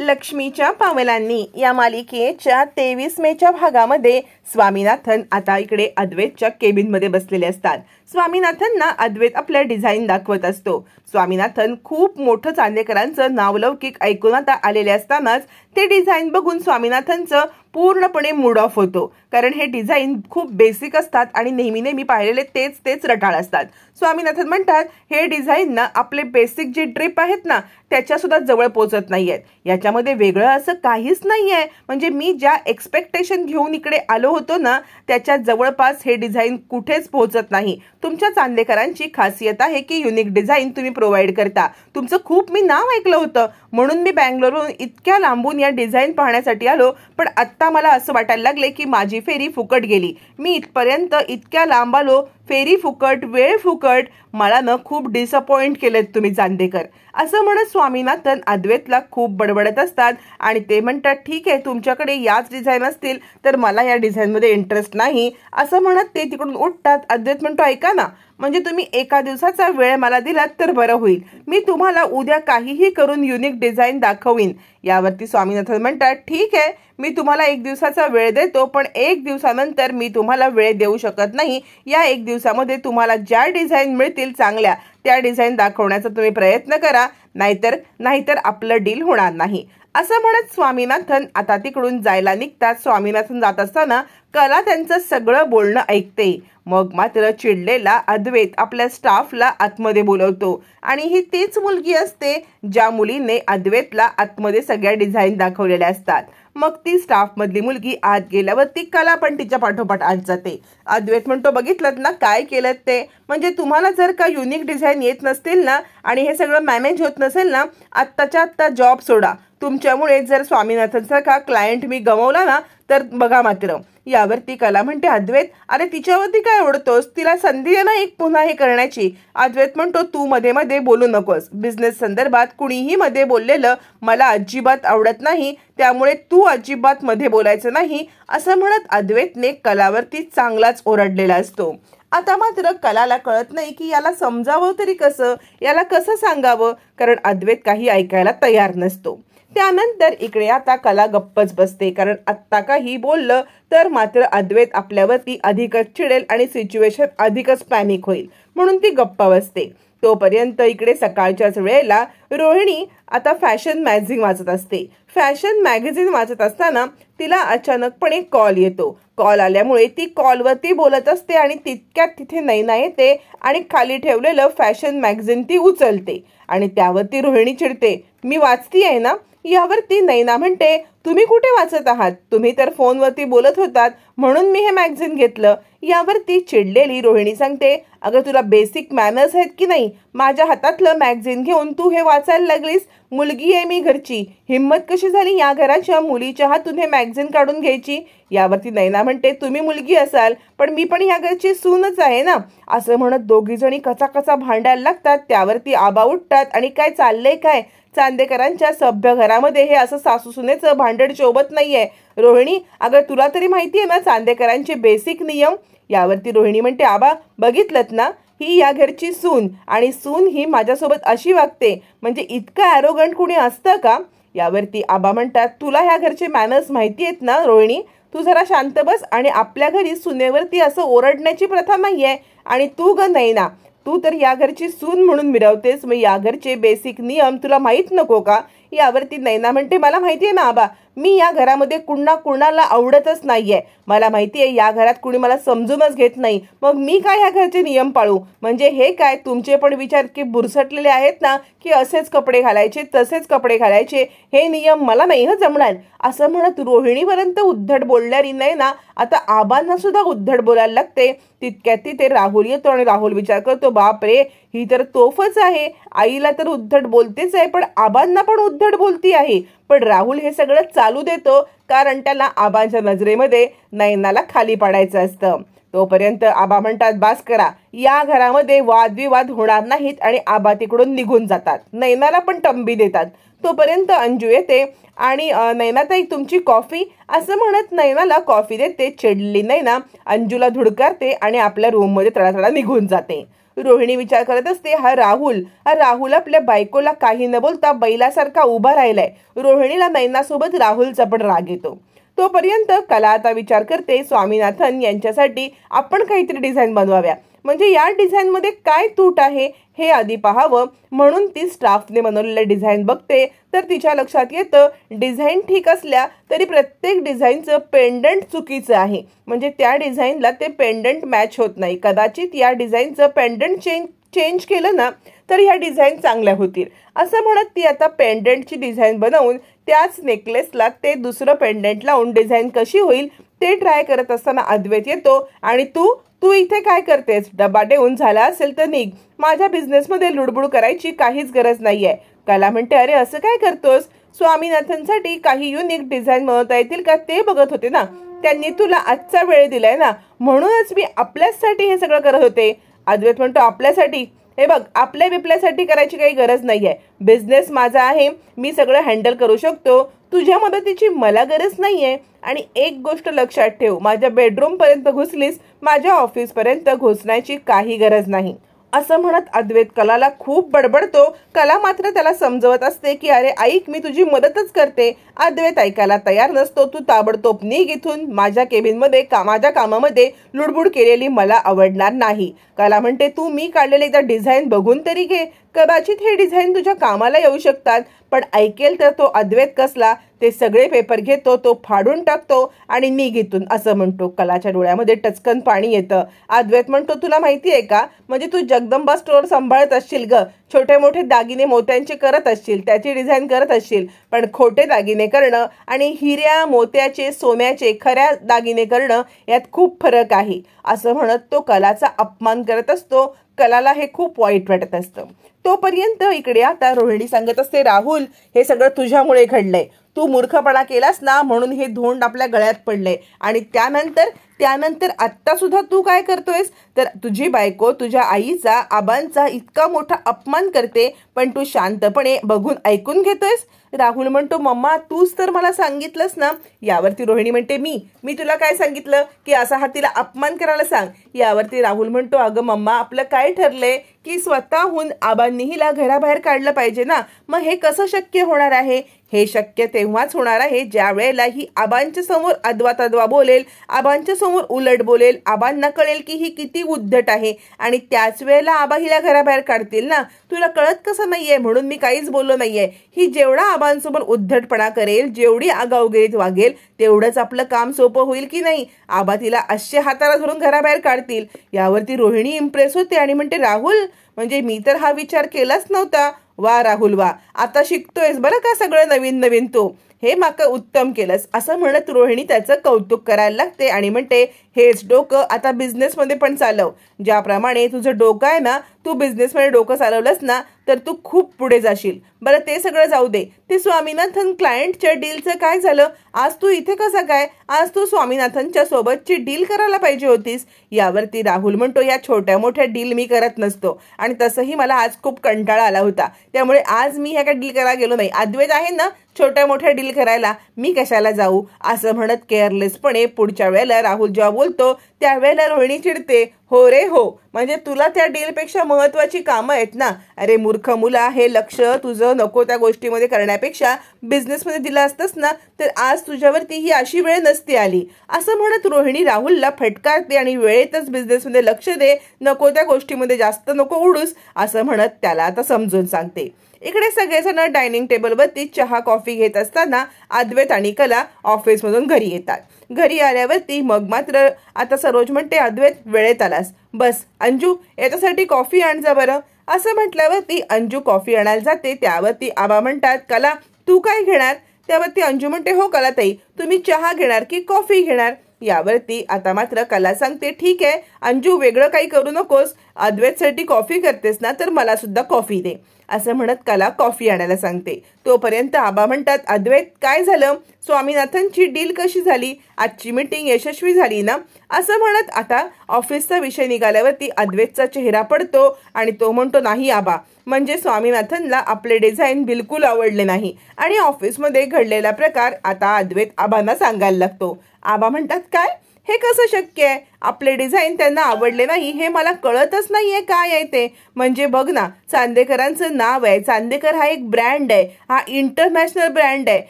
लक्ष्मीच्या पावलांनी या मालिकेच्या तेवीस मेच्या भागामध्ये स्वामीनाथन आता इकडे अद्वैतच्या केबिनमध्ये बसलेले असतात स्वामीनाथनना अद्वैत आपल्या डिझाईन दाखवत असतो स्वामीनाथन खूप मोठं चांदेकरांचं नावलौकिक ऐकून आता आलेले असतानाच ते डिझाईन बघून स्वामीनाथनचं पूर्णपणे मूड ऑफ होतो कारण हे डिझाईन खूप बेसिक असतात आणि नेहमी नेहमी पाहिलेले तेच तेच रटाळ असतात स्वामीनाथन म्हणतात हे डिझाईन ना आपले बेसिक जे ड्रिप आहेत ना त्याच्यासुद्धा जवळ पोचत नाही आहेत याच्यामध्ये वेगळं असं काहीच नाही आहे म्हणजे मी ज्या एक्सपेक्टेशन घेऊन इकडे आलो होतो ना त्याच्या जवळपास हे डिझाईन कुठेच पोहोचत नाही तुमच्या चांदेकरांची खासियत आहे की युनिक डिझाईन तुम्ही प्रोव्हाइड करता तुमचं खूप मी नाव ऐकलं होतं म्हणून मी बँगलोरहून इतक्या लांबून या डिझाईन पाहण्यासाठी आलो पण आत्ता आता मला असं वाटायला लागले की माझी फेरी फुकट गेली मी इथपर्यंत इतक्या लांब आलो फेरी फुकट वेळ फुकट मला ना खूप डिसअपॉइंट केलेत तुम्ही चांदेकर असं म्हणत स्वामीनाथन अद्वैतला खूप बडबडत असतात आणि ते म्हणतात ठीक आहे तुमच्याकडे याच डिझाईन असतील तर मला या डिझाईनमध्ये इंटरेस्ट नाही असं म्हणत ते तिकडून उठतात अद्वैत म्हणतो ऐका ना म्हणजे तुम्ही एका दिवसाचा वेळ मला दिलात तर बरं होईल मी तुम्हाला उद्या काहीही करून युनिक डिझाईन दाखवीन यावरती स्वामीनाथन म्हणतात ठीक आहे मी तुम्हाला एक दिवसाचा वेळ देतो पण एक दिवसानंतर मी तुम्हाला वेळ देऊ शकत नाही या एक दिवसामध्ये तुम्हाला ज्या डिझाईन मिळतील चांगल्या त्या डिझाईन दाखवण्याचा तुम्ही प्रयत्न करा नाहीतर नाहीतर आपलं डील होणार नाही असं म्हणत स्वामीनाथन आता तिकडून जायला निघतात स्वामीनाथन जात असताना कला त्यांचं सगळं बोलणं ऐकते मग मात्र चिडलेला अद्वैत आपल्या स्टाफला आतमध्ये बोलवतो आणि ही तीच मुलगी असते ज्या मुलीने अद्वैतला आतमध्ये सगळ्या डिझाईन दाखवलेल्या असतात मग ती स्टाफमधली मुलगी आत गेल्यावर ती कला पण तिच्या पाठोपाठ आत जाते अद्वैत म्हणतो बघितलं ना काय केलं ते म्हणजे तुम्हाला जर का युनिक डिझाईन येत नसतील ना आणि हे सगळं मॅनेज होत नसेल ना आत्ताच्या आत्ता जॉब सोडा तुमच्यामुळे जर स्वामीनाथनसारखा क्लायंट मी गमवला ना तर बघा मात्र यावरती कला म्हणते अद्वैत अरे तिच्यावरती काय ओढतोस तिला संधी दे ना एक पुन्हा हे करण्याची अद्वैत म्हणतो तू मध्ये मध्ये बोलू नकोस बिझनेस संदर्भात कुणीही मध्ये बोललेलं मला अजिबात आवडत नाही त्यामुळे तू अजिबात मध्ये बोलायचं नाही असं म्हणत अद्वैतने कलावरती चांगलाच ओरडलेला असतो आता मात्र कलाला कळत नाही की याला समजावं तरी कसं याला कसं सांगावं कारण अद्वैत काही ऐकायला तयार नसतो त्यानंतर इकडे आता कला गप्पच बसते कारण आत्ता काही बोललं तर मात्र अद्वैत आपल्यावरती अधिकच चिडेल आणि सिच्युएशन अधिकच पॅनिक होईल म्हणून ती गप्प बसते तोपर्यंत इकडे सकाळच्याच वेळेला रोहिणी आता फॅशन मॅगझिन वाचत असते फॅशन मॅगझिन वाचत असताना तिला अचानकपणे कॉल येतो कॉल आल्यामुळे ती कॉलवरती बोलत असते आणि तितक्यात तिथे नैना येते आणि खाली ठेवलेलं फॅशन मॅगझिन ती उचलते आणि त्यावरती रोहिणी चिडते मी वाचती आहे ना यावरती नैना म्हणते तुम्ही कुठे वाचत आहात तुम्ही तर फोनवरती बोलत होतात म्हणून मी हे मॅगझिन घेतलं यावर ती चिडलेली रोहिणी सांगते अगं तुला बेसिक मॅनर्स आहेत की नाही माझ्या हातातलं मॅगझिन घेऊन तू हे वाचायला लागलीस मुलगी आहे मी घरची हिंमत कशी झाली या घराच्या मुलीच्या हातून हे मॅगझिन काढून घ्यायची यावरती नैना म्हणते तुम्ही मुलगी असाल पण मी पण या घरची सूनच आहे ना असं म्हणत दोघीजणी कचाकचा भांडायला लागतात त्यावरती आबा उठतात आणि काय चाललंय काय चांदेकरांच्या सभ्य घरामध्ये हे असं सासू सुनेचं भांडण शोभत नाहीये रोहिणी अगं तुला तरी माहिती आहे ना चांदेकरांचे बेसिक नियम यावरती रोहिणी म्हणते आबा बघितलत ना ही या घरची सून आणि सून ही माझ्यासोबत अशी वागते म्हणजे इतकं ॲरोगंट कुणी असतं का यावरती आबा म्हणतात तुला ह्या घरचे मॅनर्स माहिती आहेत ना रोहिणी तू जरा शांत बस आणि आपल्या घरी सुनेवरती असं ओरडण्याची प्रथा नाही आहे आणि तू ग नाही ना तू तर या घरची सून म्हणून मिरवतेस मग या घरचे बेसिक नियम तुला माहीत नको का यावरती नैना म्हणते मला माहिती आहे ना आबा मी या घरामध्ये कुणा कुणाला आवडतच नाही आहे मला माहिती आहे या घरात कुणी मला समजूनच घेत नाही मग मी काय या घरचे नियम पाळू म्हणजे हे काय तुमचे पण विचार की बुरसटलेले आहेत ना की असेच कपडे घालायचे तसेच कपडे घालायचे हे नियम मला नाही हं जमणार असं म्हणत रोहिणीपर्यंत उद्धट बोलणारी नाही ना आता आबांना सुद्धा उद्धट बोलायला लागते तितक्यात तिथे राहुल येतो आणि राहुल विचार करतो बाप रे ही तर तोफच आहे आईला तर उद्धट बोलतेच आहे पण आबांना पण उद्धट बोलती आहे पण राहुल हे सगळं चालू देतो कारण त्याला आबांच्या नजरेमध्ये नयनाला खाली पाडायचं असतं तोपर्यंत आबा म्हणतात बास करा या घरामध्ये वादविवाद होणार नाहीत आणि आबा तिकडून निघून जातात नैनाला पण टंबी देतात तोपर्यंत अंजू येते आणि नैनाताई तुमची कॉफी असं म्हणत नैनाला कॉफी देते चिडली नैना अंजूला धुडकारते आणि आपल्या रूममध्ये तडातडा निघून जाते रोहिणी विचार करत असते हा राहुल हा राहुल आपल्या बायकोला काही न बोलता बैलासारखा उभा राहिलाय रोहिणीला नैनासोबत राहुलचा पण राग येतो तोपर्यंत कला आता विचार करते स्वामीनाथन यांच्यासाठी आपण काहीतरी डिझाईन बनवाव्या म्हणजे या डिझाईनमध्ये काय तूट आहे हे आधी पाहावं म्हणून ती स्टाफने बनवलेलं डिझाईन बघते तर तिच्या लक्षात येतं डिझाईन ठीक असल्या तरी प्रत्येक डिझाईनचं पेंडंट चुकीचं आहे म्हणजे त्या डिझाईनला ते पेंडंट मॅच होत नाही कदाचित या डिझाईनचं पेंडंट चेंज चेंज केलं ना तर ह्या डिझाईन चांगल्या होतील असं म्हणत ती आता पेंडंटची डिझाईन बनवून त्याच नेकलेसला ते दुसरं पेंडेंट लावून डिझाईन कशी होईल ते ट्राय करत असताना अद्वैत येतो आणि तू तू इथे काय करतेस डबा देऊन झाला असेल तर निघ माझ्या बिझनेसमध्ये लुडबुड करायची काहीच गरज नाही आहे कला म्हणते अरे असं काय करतोस स्वामीनाथनसाठी काही युनिक डिझाईन बनवता येतील का ते बघत होते ना त्यांनी तुला आजचा वेळ दिलाय ना म्हणूनच मी आपल्याचसाठी हे सगळं करत होते अद्वैत म्हणतो आपल्यासाठी हे बघ आपल्या बिपल्यासाठी करायची काही गरज नाही आहे बिझनेस माझा आहे मी सगळं हँडल करू शकतो तुझ्या मदतीची मला गरज नाही आहे आणि एक गोष्ट लक्षात ठेव माझ्या बेडरूमपर्यंत घुसलीस माझ्या ऑफिसपर्यंत घुसण्याची काही गरज नाही असं म्हणत अद्वैत कलाला खूप बडबडतो कला मात्र त्याला समजवत असते की अरे ऐक मी तुझी मदतच करते अद्वैत ऐकायला तयार नसतो तू ताबडतोब निघ इथून माझ्या केबिनमध्ये का माझ्या कामामध्ये लुडबुड केलेली मला आवडणार नाही कला म्हणते तू मी काढलेले एकदा डिझाईन बघून तरी घे कदाचित हे डिझाईन तुझ्या कामाला येऊ शकतात पण ऐकेल तर तो अद्वैत कसला ते सगळे पेपर घेतो तो फाडून टाकतो आणि निघितून असं म्हणतो कलाच्या डोळ्यामध्ये टचकन पाणी येतं अद्वैत म्हणतो तुला माहिती आहे का म्हणजे तू जगदंबा स्टोअर सांभाळत असशील ग छोटे मोठे दागिने मोत्यांचे करत असशील त्याची डिझाईन करत असशील पण खोटे दागिने करणं आणि हिऱ्या मोत्याचे सोन्याचे खऱ्या दागिने करणं यात खूप फरक आहे असं म्हणत तो कलाचा अपमान करत असतो कलाला हे खूप वाईट वाटत असतं तोपर्यंत इकडे आता रोहिणी सांगत असते राहुल हे सगळं तुझ्यामुळे घडलंय तू मूर्खपणा केलास ना म्हणून हे धोंड आपल्या गळ्यात पडलंय आणि त्यानंतर त्यानंतर सुद्धा तू काय करतोयस तर तुझी बायको तुझ्या आईचा आबांचा इतका मोठा अपमान करते पण तू शांतपणे बघून ऐकून घेतोयस राहुल म्हणतो मम्मा तूच तर मला सांगितलंस ना यावरती रोहिणी म्हणते मी मी तुला काय सांगितलं की असा हा तिला अपमान करायला सांग यावरती राहुल म्हणतो अगं मम्मा आपलं काय ठरलंय की स्वतःहून आबांनी हिला घराबाहेर काढलं पाहिजे ना मग हे कसं शक्य होणार आहे हे शक्य तेव्हाच होणार आहे ज्या वेळेला ही आबांच्या समोर अदवा तद्वा बोलेल आबांच्या उलट बोलेल आबांना कळेल की ही किती उद्धट आहे आणि त्याच वेळेला आबा हिला घराबाहेर काढतील ना तुला कळत कसं नाहीये म्हणून मी काहीच बोललो नाहीये ही जेवढा आबांसमोर उद्धटपणा करेल जेवढी आगाऊगिरीत वागेल तेवढंच आपलं काम सोपं होईल की नाही आबा तिला असे हाताला धरून घराबाहेर काढतील यावरती रोहिणी इम्प्रेस होते आणि म्हणते राहुल म्हणजे मी तर हा विचार केलाच नव्हता वा राहुल वा आता शिकतोयस बरं का सगळं नवीन नवीन तू हे माक उत्तम केलंस असं म्हणत रोहिणी त्याचं कौतुक करायला लागते आणि म्हणते हेच डोकं आता बिझनेसमध्ये पण चालव ज्याप्रमाणे तुझं डोकं आहे ना तू बिझनेसमध्ये डोकं चालवलंस ना तर तू खूप पुढे जाशील बरं ते सगळं जाऊ दे ते स्वामीनाथन क्लायंटच्या डीलचं काय झालं आज तू इथे कसा काय आज तू स्वामीनाथनच्या सोबतची डील करायला पाहिजे होतीस यावरती राहुल म्हणतो या छोट्या मोठ्या डील मी करत नसतो आणि तसंही मला आज खूप कंटाळा आला होता त्यामुळे आज मी ह्या काय डील करायला गेलो नाही अद्वैत आहे ना छोट्या मोठ्या डील करायला मी कशाला जाऊ असं म्हणत केअरलेसपणे पुढच्या वेळेला राहुल जेव्हा बोलतो त्यावेळेला रोहिणी चिडते हो रे हो म्हणजे तुला त्या डीलपेक्षा महत्वाची कामं आहेत ना अरे मूर्ख मुला हे लक्ष तुझं नको त्या गोष्टीमध्ये करण्यापेक्षा बिझनेसमध्ये दिलं असतंच ना तर आज तुझ्यावरती ही अशी वेळ नसती आली असं म्हणत रोहिणी राहुलला फटकारते आणि वेळेतच बिझनेसमध्ये लक्ष दे नको त्या गोष्टीमध्ये जास्त नको उडूस असं म्हणत त्याला आता समजून सांगते इकडे सगळेजण डायनिंग टेबलवरती चहा कॉफी घेत असताना अद्वैत आणि कला ऑफिसमधून घरी येतात घरी आल्यावरती मग मात्र आता सरोज म्हणते अद्वैत वेळेत आलास बस अंजू याच्यासाठी कॉफी आण जा बरं असं म्हटल्यावरती अंजू कॉफी आणायला जाते त्यावरती आबा म्हणतात कला तू काय घेणार त्यावरती अंजू म्हणते हो कला ताई तुम्ही चहा घेणार की कॉफी घेणार यावरती आता मात्र कला सांगते ठीक आहे अंजू वेगळं काही करू नकोस अद्वैतसाठी कॉफी करतेस ना तर मला सुद्धा कॉफी दे असं म्हणत कला कॉफी आणायला सांगते तोपर्यंत आबा म्हणतात अद्वैत काय झालं स्वामीनाथनची डील कशी झाली आजची मीटिंग यशस्वी झाली ना असं म्हणत आता ऑफिसचा विषय निघाल्यावरती अद्वैतचा चेहरा पडतो आणि तो म्हणतो नाही आबा म्हणजे स्वामीनाथनला आपले डिझाईन बिलकुल आवडले नाही आणि ऑफिसमध्ये घडलेला प्रकार आता अद्वैत आबांना सांगायला लागतो आबा म्हणतात काय हे कसं शक्य आहे आपले डिझाईन त्यांना आवडले नाही हे मला कळतच नाही आहे काय आहे ते म्हणजे बघ ना चांदेकरांचं नाव आहे चांदेकर हा एक ब्रँड आहे हा इंटरनॅशनल ब्रँड आहे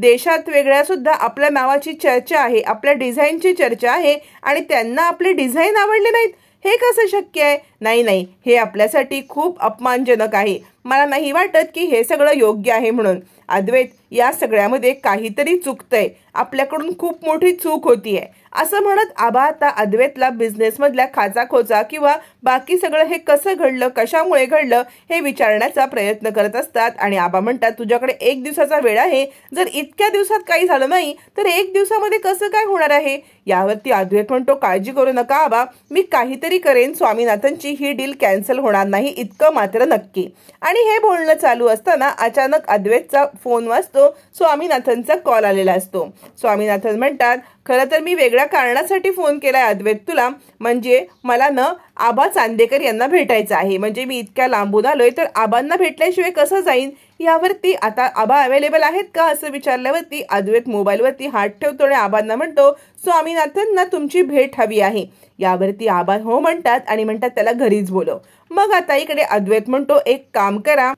देशात वेगळ्या सुद्धा आपल्या नावाची चर्चा आहे आपल्या डिझाईनची चर्चा आहे आणि त्यांना आपले डिझाईन आवडले नाहीत हे कसं शक्य आहे नाही नाही हे आपल्यासाठी खूप अपमानजनक आहे मला नाही वाटत की हे सगळं योग्य आहे म्हणून अद्वैत या सगळ्यामध्ये काहीतरी चुकतंय आपल्याकडून खूप मोठी चूक होती आहे असं म्हणत आबा आता अद्वैतला बिझनेसमधल्या खोचा किंवा बाकी सगळं हे कसं घडलं कशामुळे घडलं हे विचारण्याचा प्रयत्न करत असतात आणि आबा म्हणतात तुझ्याकडे एक दिवसाचा वेळ आहे जर इतक्या दिवसात काही झालं नाही तर एक दिवसामध्ये कसं काय होणार आहे यावरती अद्वैत म्हणतो काळजी करू नका आबा मी काहीतरी करेन स्वामीनाथनची ही डील कॅन्सल होणार नाही इतकं मात्र नक्की आणि हे बोलणं चालू असताना अचानक अद्वैतचा फोन वाजतो स्वामीनाथनचा कॉल आलेला असतो स्वामीनाथन म्हणतात खरं तर मी वेगळ्या कारणासाठी फोन केला आहे अद्वैत तुला म्हणजे मला न आबा चांदेकर यांना भेटायचं आहे म्हणजे मी इतक्या लांबून आलोय तर आबांना भेटल्याशिवाय कसं जाईन यावरती आता आबा अवेलेबल आहेत का असं विचारल्यावरती अद्वैत मोबाईलवरती हात ठेवतो आणि आबांना म्हणतो स्वामीनाथांना तुमची भेट हवी आहे यावरती आबा हो म्हणतात आणि म्हणतात त्याला घरीच बोलव मग आता इकडे अद्वैत म्हणतो एक काम करा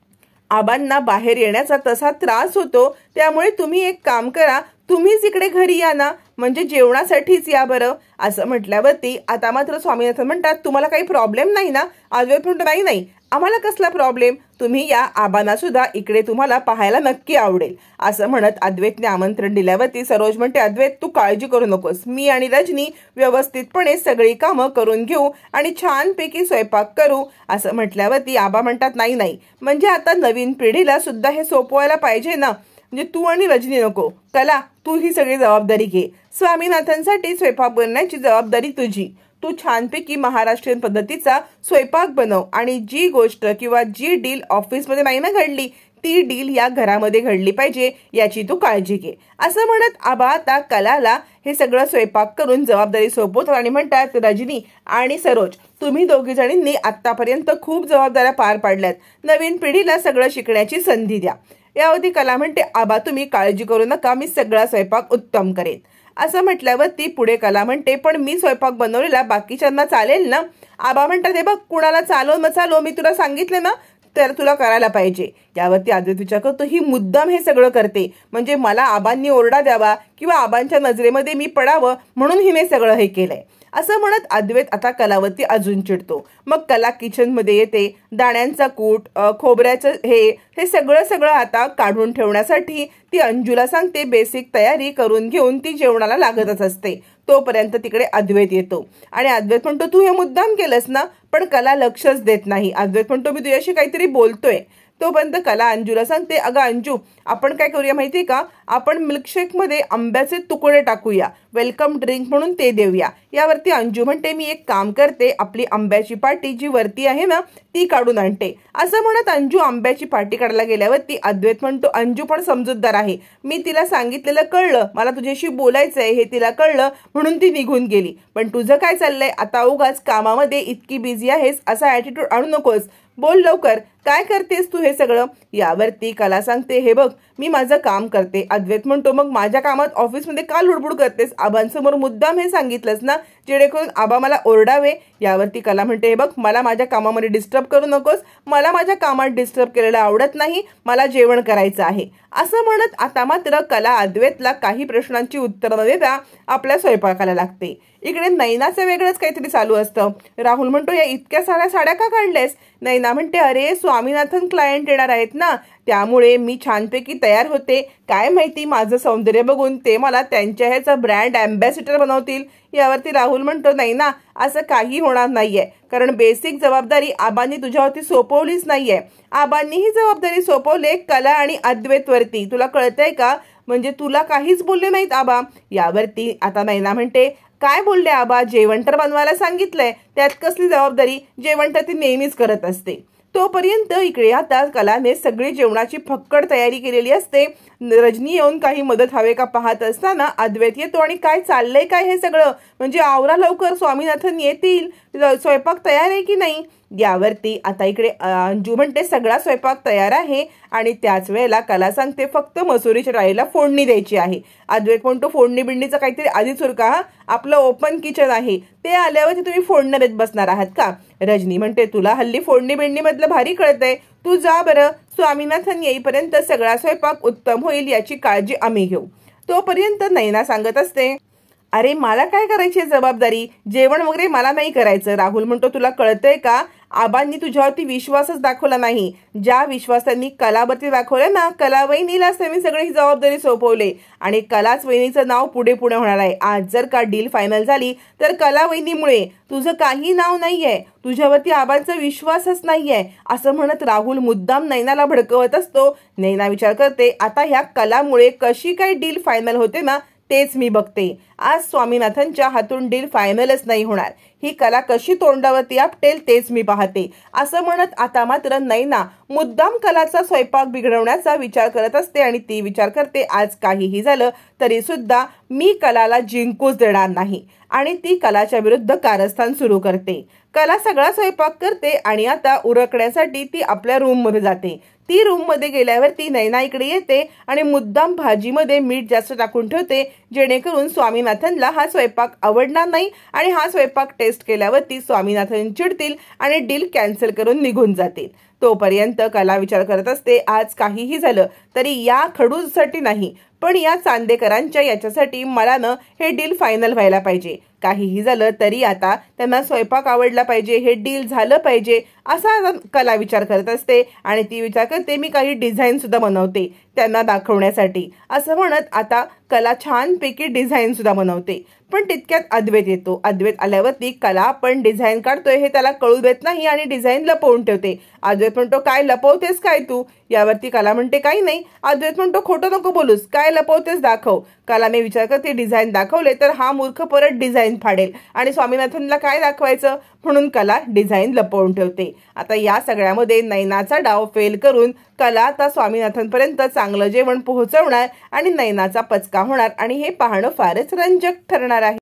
आबांना बाहेर येण्याचा तसा त्रास होतो त्यामुळे तुम्ही एक काम करा तुम्हीच इकडे घरी या ना म्हणजे जेवणासाठीच या बरं असं म्हटल्यावरती आता मात्र स्वामीनाथन म्हणतात तुम्हाला काही प्रॉब्लेम नाही ना अद्वैत नाही नाही आम्हाला कसला प्रॉब्लेम तुम्ही या आबाना सुद्धा इकडे तुम्हाला पाहायला नक्की आवडेल असं म्हणत अद्वैतने आमंत्रण दिल्यावरती सरोज म्हणते अद्वैत तू काळजी करू नकोस मी आणि रजनी व्यवस्थितपणे सगळी कामं करून घेऊ आणि छानपैकी स्वयंपाक करू असं म्हटल्यावरती आबा म्हणतात नाही नाही म्हणजे आता नवीन पिढीला सुद्धा हे सोपवायला पाहिजे ना म्हणजे तू आणि रजनी नको कला तू ही सगळी जबाबदारी घे स्वामीनाथांसाठी स्वयंपाक बनण्याची जबाबदारी तुझी तू छानपैकी महाराष्ट्रीयन पद्धतीचा स्वयंपाक बनव आणि जी गोष्ट किंवा जी डील ऑफिसमध्ये नाही ना घडली ती डील या घरामध्ये घडली पाहिजे याची तू काळजी घे असं म्हणत आबा आता कलाला हे सगळं स्वयंपाक करून जबाबदारी सोपवतो आणि म्हणतात रजनी आणि सरोज तुम्ही दोघीजणींनी आत्तापर्यंत खूप जबाबदाऱ्या पार पाडल्यात नवीन पिढीला सगळं शिकण्याची संधी द्या यावधी कला म्हणते आबा तुम्ही काळजी करू नका मी सगळा स्वयंपाक उत्तम करेन असं म्हटल्यावर ती पुढे कला म्हणते पण मी स्वयंपाक बनवलेला बाकीच्यांना चालेल ना आबा म्हणतात हे बघ कुणाला चालो मग चालो मी तुला सांगितलं ना तर तुला करायला पाहिजे यावरती आदित्य विचार करतो ही मुद्दाम हे सगळं करते म्हणजे मला आबांनी ओरडा द्यावा किंवा आबांच्या नजरेमध्ये मी पडावं म्हणून हिने सगळं हे केलंय असं म्हणत अद्वैत आता कलावती अजून चिडतो मग कला किचनमध्ये येते दाण्यांचा कूट खोबऱ्याचं हे हे सगळं सगळं आता काढून ठेवण्यासाठी ती अंजूला सांगते बेसिक तयारी करून घेऊन ती जेवणाला लागतच असते तोपर्यंत तिकडे अद्वैत येतो आणि अद्वैत म्हणतो तू हे मुद्दाम केलंस ना पण कला लक्षच देत नाही अद्वैत म्हणतो मी तुझ्याशी काहीतरी बोलतोय तोपर्यंत कला अंजूला सांगते अगं अंजू आपण काय करूया माहिती का आपण मिल्कशेकमध्ये आंब्याचे तुकडे टाकूया वेलकम ड्रिंक म्हणून ते देऊया यावरती अंजू म्हणते मी एक काम करते आपली आंब्याची पाटी जी वरती आहे ना ती काढून आणते असं म्हणत अंजू आंब्याची पाटी काढायला गेल्यावरती अद्वैत म्हणतो अंजू पण समजूतदार आहे मी तिला सांगितलेलं कळलं मला तुझ्याशी बोलायचं आहे हे तिला कळलं म्हणून ती निघून गेली पण तुझं काय चाललंय आता उगाच कामामध्ये इतकी बिझी आहेस असा ॲटिट्यूड आणू नकोस बोल लवकर काय करतेस तू हे सगळं यावरती कला सांगते हे बघ मी माझं काम करते अद्वैत म्हणतो मग माझ्या कामात ऑफिसमध्ये का लुडबुड करतेस आबांसमोर मुद्दाम हे सांगितलंच ना जेणेकरून आबा मला ओरडावे यावरती कला म्हणते हे बघ मला माझ्या कामामध्ये डिस्टर्ब करू नकोस मला माझ्या कामात डिस्टर्ब केलेलं आवडत नाही मला जेवण करायचं आहे असं म्हणत आता मात्र कला अद्वैतला काही प्रश्नांची उत्तरं न देता आपल्या स्वयंपाकाला लागते इकडे नैनाचं वेगळंच काहीतरी चालू असतं राहुल म्हणतो या इतक्या साऱ्या साड्या का काढल्यास नैना म्हणते अरे स्वामीनाथन क्लायंट येणार आहेत ना त्यामुळे मी छानपैकी तयार होते काय माहिती माझं सौंदर्य बघून ते मला त्यांच्या ह्याचं ब्रँड अँबॅसिडर बनवतील यावरती राहुल म्हणतो नाही ना असं काही होणार नाहीये कारण बेसिक जबाबदारी आबांनी तुझ्यावरती सोपवलीच नाहीये आबांनी ही जबाबदारी सोपवली कला आणि अद्वैतवरती तुला कळतंय का म्हणजे तुला काहीच बोलले नाहीत आबा यावरती आता नैना म्हणते काय बोलले आबा जेवण तर बनवायला सांगितलंय त्यात कसली जबाबदारी जेवण तर ती नेहमीच करत असते तोपर्यंत इकडे आता कलाने सगळी जेवणाची फक्कड तयारी केलेली असते रजनी येऊन काही मदत हवे का पाहत असताना अद्वैत येतो आणि काय चाललंय काय हे सगळं म्हणजे आवरा लवकर स्वामीनाथन येतील स्वयंपाक तयार आहे की नाही यावरती आता इकडे अंजू म्हणते सगळा स्वयंपाक तयार आहे आणि त्याच वेळेला कला सांगते फक्त मसुरीच्या डाळीला फोडणी द्यायची आहे अद्वैत म्हणतो फोडणी बिंडीचं काहीतरी आधीच का आपलं ओपन किचन आहे ते आल्यावरती तुम्ही फोडणं देत बसणार आहात का रजनी म्हणते तुला हल्ली फोडणी बिंडीमधलं भारी कळतंय तू जा बरं स्वामीनाथन येईपर्यंत सगळा स्वयंपाक उत्तम होईल याची काळजी आम्ही घेऊ तोपर्यंत नैना सांगत असते अरे मला काय करायची जबाबदारी जेवण वगैरे मला नाही करायचं राहुल म्हणतो तुला कळतंय का आबांनी तुझ्यावरती विश्वासच दाखवला नाही ज्या विश्वासांनी कलावरती दाखवलं ना कला वहिनीला त्यांनी सगळी जबाबदारी सोपवले आणि कलाच वहिनीचं नाव पुढे पुढे होणार आहे आज जर का डील फायनल झाली तर कला वहिनीमुळे तुझं काही नाव नाही आहे तुझ्यावरती आबांचा विश्वासच नाही आहे असं म्हणत राहुल मुद्दाम नैनाला भडकवत असतो नैना विचार करते आता ह्या कलामुळे कशी काय डील फायनल होते ना तेच मी बघते आज स्वामीनाथनच्या हातून डील फायनलच नाही होणार ही कला कशी तोंडावरती आपटेल तेच मी पाहते असं म्हणत आता मात्र नैना मुद्दाम कलाचा स्वयंपाक बिघडवण्याचा विचार करत असते आणि ती विचार करते आज काहीही झालं तरी सुद्धा मी कलाला जिंकूच देणार नाही आणि ती कलाच्या विरुद्ध कारस्थान सुरू करते कला सगळा स्वयंपाक करते आणि आता उरकण्यासाठी ती आपल्या रूममध्ये जाते ती रूममध्ये ती नैना इकडे येते आणि मुद्दाम भाजीमध्ये मीठ जास्त टाकून ठेवते जेणेकरून स्वामीनाथनला हा स्वयंपाक आवडणार नाही आणि हा स्वयंपाक टेस्ट केल्यावरती स्वामीनाथन चिडतील आणि डील कॅन्सल करून निघून जातील तोपर्यंत कला विचार करत असते आज काहीही झालं तरी या खडूसाठी नाही पण या चांदेकरांच्या याच्यासाठी मलानं हे डील फायनल व्हायला पाहिजे काहीही झालं तरी आता त्यांना स्वयंपाक आवडला पाहिजे हे डील झालं पाहिजे असा कला विचार करत असते आणि ती विचार करते मी काही डिझाईन सुद्धा बनवते त्यांना दाखवण्यासाठी असं म्हणत आता कला छानपैकी सुद्धा बनवते पण तितक्यात अद्वैत येतो अद्वैत आल्यावरती कला पण डिझाईन काढतोय हे त्याला कळू देत नाही आणि डिझाईन लपवून ठेवते अद्वैत म्हणतो काय लपवतेस काय तू यावरती कला म्हणते काही नाही अद्वैत म्हणतो खोटं नको बोलूस काय लपवतेस दाखव मी विचार करते डिझाईन दाखवले तर हा मूर्ख परत डिझाईन फाडेल आणि स्वामीनाथनला काय दाखवायचं म्हणून कला डिझाईन लपवून ठेवते आता या सगळ्यामध्ये नैनाचा डाव फेल करून कला आता स्वामीनाथनपर्यंत चांगलं जेवण पोहोचवणार आणि नैनाचा पचका होणार आणि हे पाहणं फारच रंजक ठरणार आहे